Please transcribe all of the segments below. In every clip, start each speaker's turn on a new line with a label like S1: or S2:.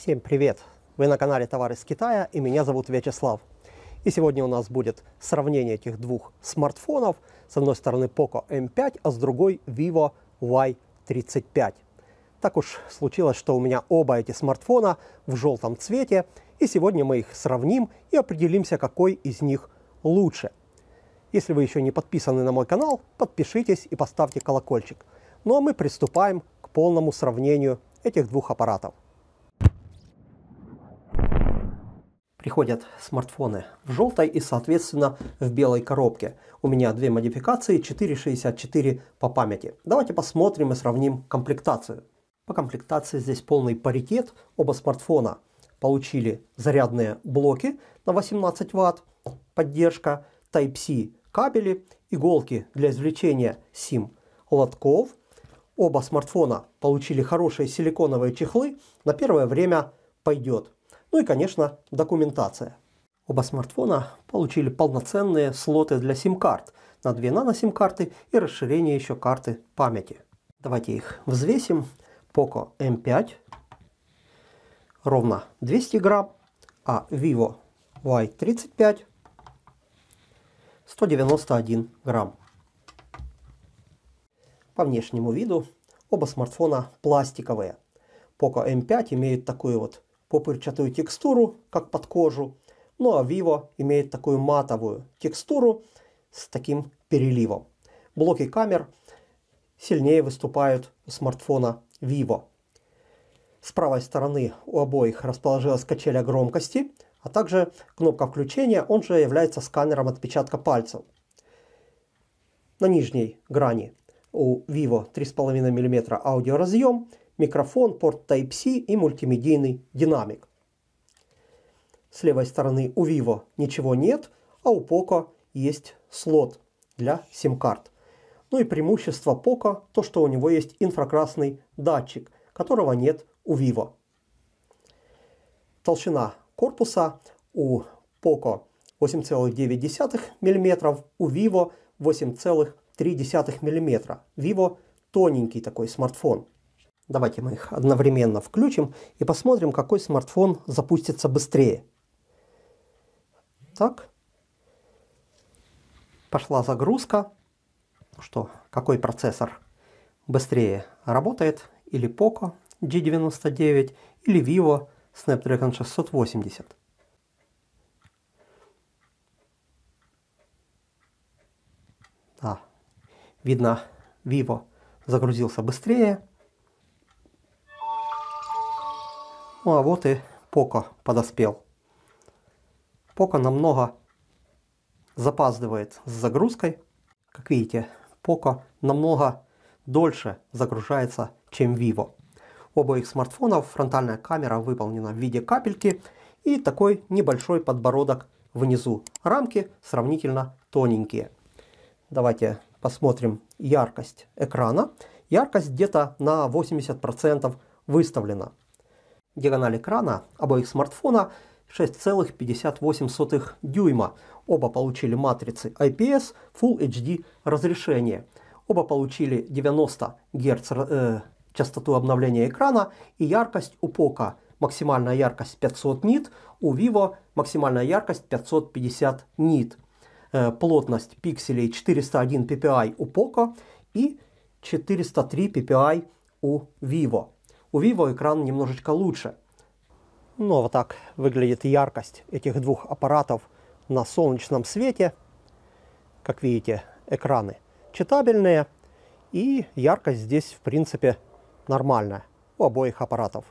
S1: Всем привет! Вы на канале Товары из Китая и меня зовут Вячеслав. И сегодня у нас будет сравнение этих двух смартфонов. С одной стороны Poco M5, а с другой Vivo Y35. Так уж случилось, что у меня оба эти смартфона в желтом цвете. И сегодня мы их сравним и определимся, какой из них лучше. Если вы еще не подписаны на мой канал, подпишитесь и поставьте колокольчик. Ну а мы приступаем к полному сравнению этих двух аппаратов. Приходят смартфоны в желтой и, соответственно, в белой коробке. У меня две модификации, 4.64 по памяти. Давайте посмотрим и сравним комплектацию. По комплектации здесь полный паритет. Оба смартфона получили зарядные блоки на 18 Вт, поддержка Type-C кабели, иголки для извлечения SIM лотков. Оба смартфона получили хорошие силиконовые чехлы. На первое время пойдет. Ну и, конечно, документация. Оба смартфона получили полноценные слоты для сим-карт на две нано-сим-карты и расширение еще карты памяти. Давайте их взвесим. Poco M5 ровно 200 грамм, а Vivo Y35 191 грамм. По внешнему виду оба смартфона пластиковые. Poco M5 имеет такую вот пупырчатую текстуру, как под кожу. Ну а Vivo имеет такую матовую текстуру с таким переливом. Блоки камер сильнее выступают у смартфона Vivo. С правой стороны у обоих расположилась качеля громкости, а также кнопка включения, он же является сканером отпечатка пальцев. На нижней грани у Vivo 3,5 мм аудиоразъем – микрофон, порт Type-C и мультимедийный динамик. С левой стороны у Vivo ничего нет, а у Poco есть слот для сим-карт. Ну и преимущество Poco то, что у него есть инфракрасный датчик, которого нет у Vivo. Толщина корпуса у Poco 8,9 мм, у Vivo 8,3 мм. Vivo тоненький такой смартфон – Давайте мы их одновременно включим и посмотрим, какой смартфон запустится быстрее. Так. Пошла загрузка. Ну что, какой процессор быстрее работает? Или Poco G99, или Vivo Snapdragon 680. Да, видно, Vivo загрузился быстрее. Ну а вот и Пока подоспел. Пока намного запаздывает с загрузкой. Как видите, Пока намного дольше загружается, чем Vivo. У обоих смартфонов фронтальная камера выполнена в виде капельки и такой небольшой подбородок внизу. Рамки сравнительно тоненькие. Давайте посмотрим яркость экрана. Яркость где-то на 80% выставлена диагональ экрана обоих смартфона 6,58 дюйма. Оба получили матрицы IPS Full HD разрешение. Оба получили 90 Гц э, частоту обновления экрана и яркость у Poco. Максимальная яркость 500 нит, у Vivo максимальная яркость 550 нит. Э, плотность пикселей 401 ppi у Poco и 403 ppi у Vivo. У Vivo экран немножечко лучше. Ну, вот так выглядит яркость этих двух аппаратов на солнечном свете. Как видите, экраны читабельные. И яркость здесь, в принципе, нормальная у обоих аппаратов.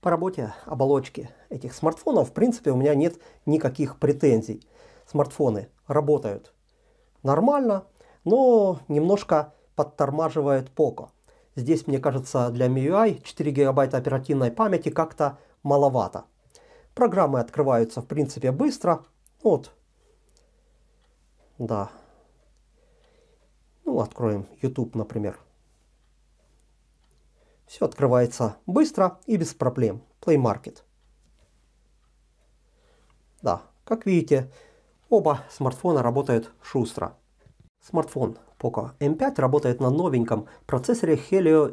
S1: По работе оболочки этих смартфонов, в принципе, у меня нет никаких претензий. Смартфоны работают нормально, но немножко подтормаживает Poco. Здесь, мне кажется, для MIUI 4 гигабайта оперативной памяти как-то маловато. Программы открываются, в принципе, быстро. Вот. Да. Ну, откроем YouTube, например. Все открывается быстро и без проблем. Play Market. Да, как видите, оба смартфона работают шустро. Смартфон Poco M5 работает на новеньком процессоре Helio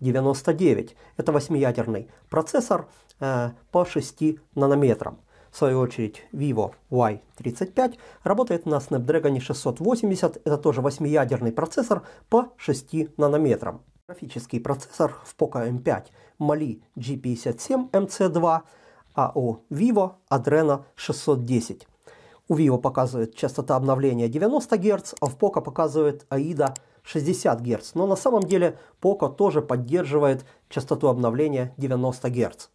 S1: G99. Это восьмиядерный процессор э, по 6 нанометрам. В свою очередь Vivo Y35 работает на Snapdragon 680. Это тоже восьмиядерный процессор по 6 нанометрам. Графический процессор в Poco M5 Mali G57 MC2, а у Vivo Adreno 610. У Vivo показывает частота обновления 90 Гц, а в Poco показывает AIDA 60 Гц. Но на самом деле Poco тоже поддерживает частоту обновления 90 Гц.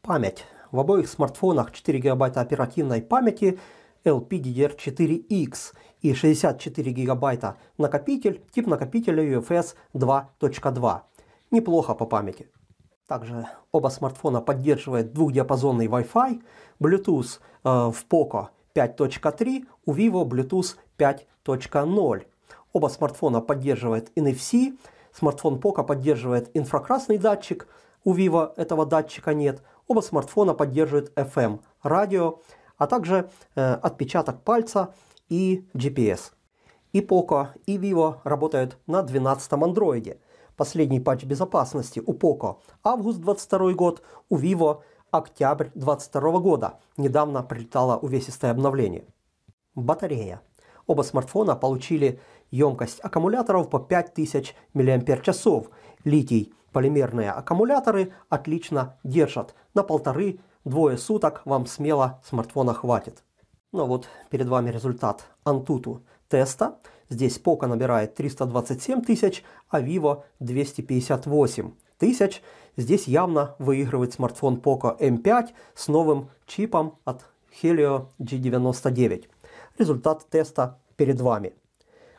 S1: Память. В обоих смартфонах 4 ГБ оперативной памяти LPDDR4X и 64 ГБ накопитель, тип накопителя UFS 2.2. Неплохо по памяти. Также оба смартфона поддерживают двухдиапазонный Wi-Fi, Bluetooth э, в Poco – 5.3 у Vivo Bluetooth 5.0. Оба смартфона поддерживают NFC, смартфон Poco поддерживает инфракрасный датчик, у Vivo этого датчика нет. Оба смартфона поддерживают FM, эм, радио, а также э, отпечаток пальца и GPS. И Poco, и Vivo работают на 12 андроиде. Последний патч безопасности у Poco август 22 год, у Vivo октябрь 2022 года. Недавно прилетало увесистое обновление. Батарея. Оба смартфона получили емкость аккумуляторов по 5000 мАч. Литий полимерные аккумуляторы отлично держат. На полторы-двое суток вам смело смартфона хватит. Ну вот перед вами результат Antutu теста. Здесь Poco набирает 327 тысяч, а Vivo 258 тысяч. Здесь явно выигрывает смартфон Poco M5 с новым чипом от Helio G99. Результат теста перед вами.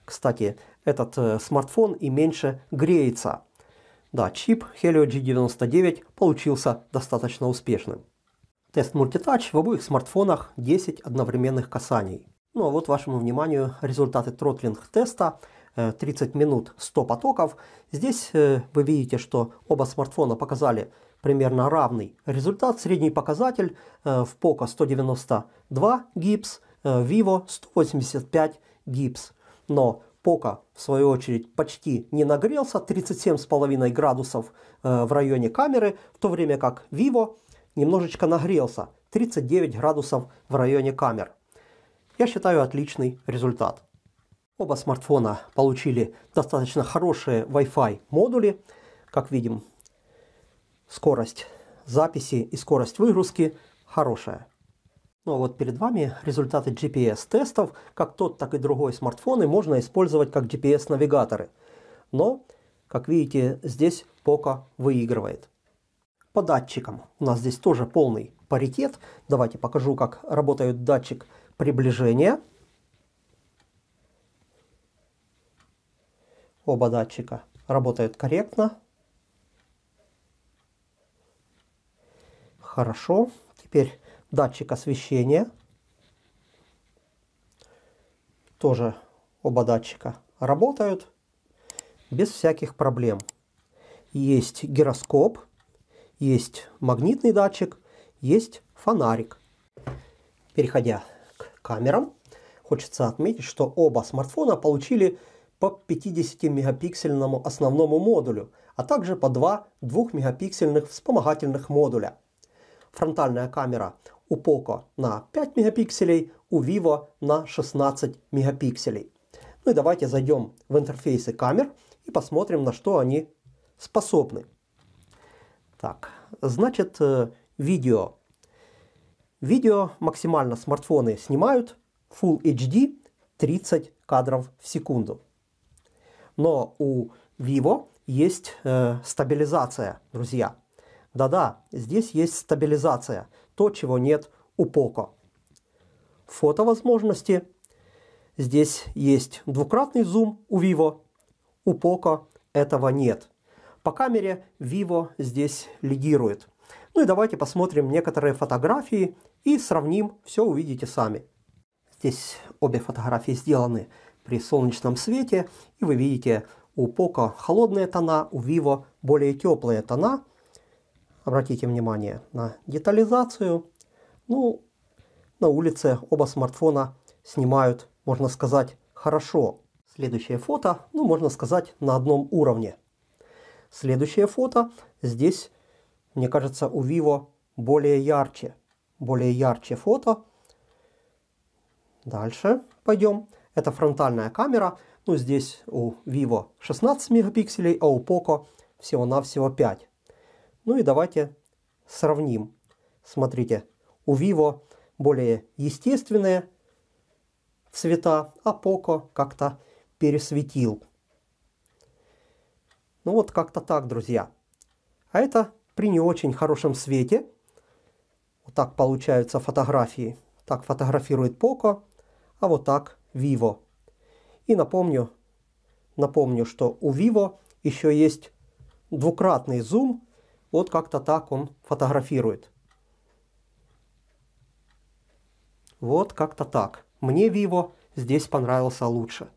S1: Кстати, этот э, смартфон и меньше греется. Да, чип Helio G99 получился достаточно успешным. Тест мультитач в обоих смартфонах 10 одновременных касаний. Ну а вот вашему вниманию результаты тротлинг теста. 30 э, минут 100 потоков. Здесь э, вы видите, что оба смартфона показали примерно равный результат. Средний показатель э, в Poco 192 гипс, Vivo 185 гипс. Но Poco в свою очередь, почти не нагрелся, 37,5 градусов в районе камеры, в то время как Vivo немножечко нагрелся, 39 градусов в районе камер. Я считаю отличный результат. Оба смартфона получили достаточно хорошие Wi-Fi модули. Как видим, скорость записи и скорость выгрузки хорошая. Ну а вот перед вами результаты GPS-тестов. Как тот, так и другой смартфоны можно использовать как GPS-навигаторы. Но, как видите, здесь Poco выигрывает. По датчикам у нас здесь тоже полный паритет. Давайте покажу, как работает датчик приближения – Оба датчика работают корректно. Хорошо. Теперь датчик освещения. Тоже оба датчика работают без всяких проблем. Есть гироскоп, есть магнитный датчик, есть фонарик. Переходя к камерам, хочется отметить, что оба смартфона получили по 50-мегапиксельному основному модулю, а также по два 2-мегапиксельных вспомогательных модуля. Фронтальная камера у Poco на 5 мегапикселей, у Vivo на 16 мегапикселей. Ну и давайте зайдем в интерфейсы камер и посмотрим, на что они способны. Так, значит, э, видео. Видео максимально смартфоны снимают Full HD 30 кадров в секунду. Но у Vivo есть э, стабилизация, друзья. Да-да, здесь есть стабилизация, то, чего нет у Poco. Фотовозможности. Здесь есть двукратный зум у Vivo, у Poco этого нет. По камере Vivo здесь лидирует. Ну и давайте посмотрим некоторые фотографии и сравним, все увидите сами. Здесь обе фотографии сделаны при солнечном свете. И вы видите, у Poco холодные тона, у Vivo более теплые тона. Обратите внимание на детализацию. Ну, на улице оба смартфона снимают, можно сказать, хорошо. Следующее фото, ну, можно сказать, на одном уровне. Следующее фото здесь, мне кажется, у Vivo более ярче. Более ярче фото. Дальше пойдем. Это фронтальная камера. Ну, здесь у Vivo 16 мегапикселей, а у Poco всего-навсего 5. Ну и давайте сравним. Смотрите, у Vivo более естественные цвета, а Poco как-то пересветил. Ну вот как-то так, друзья. А это при не очень хорошем свете. Вот так получаются фотографии. Так фотографирует Poco, а вот так Vivo. И напомню, напомню, что у Vivo еще есть двукратный зум. Вот как-то так он фотографирует. Вот как-то так. Мне Vivo здесь понравился лучше.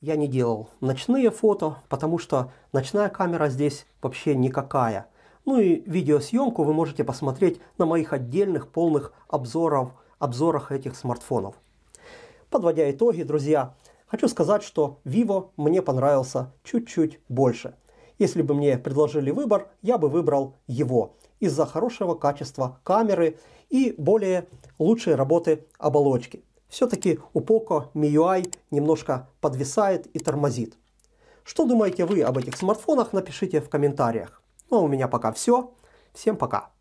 S1: Я не делал ночные фото, потому что ночная камера здесь вообще никакая. Ну и видеосъемку вы можете посмотреть на моих отдельных полных обзоров обзорах этих смартфонов. Подводя итоги, друзья, хочу сказать, что Vivo мне понравился чуть-чуть больше. Если бы мне предложили выбор, я бы выбрал его из-за хорошего качества камеры и более лучшей работы оболочки. Все-таки у Poco MIUI немножко подвисает и тормозит. Что думаете вы об этих смартфонах, напишите в комментариях. Ну а у меня пока все. Всем пока.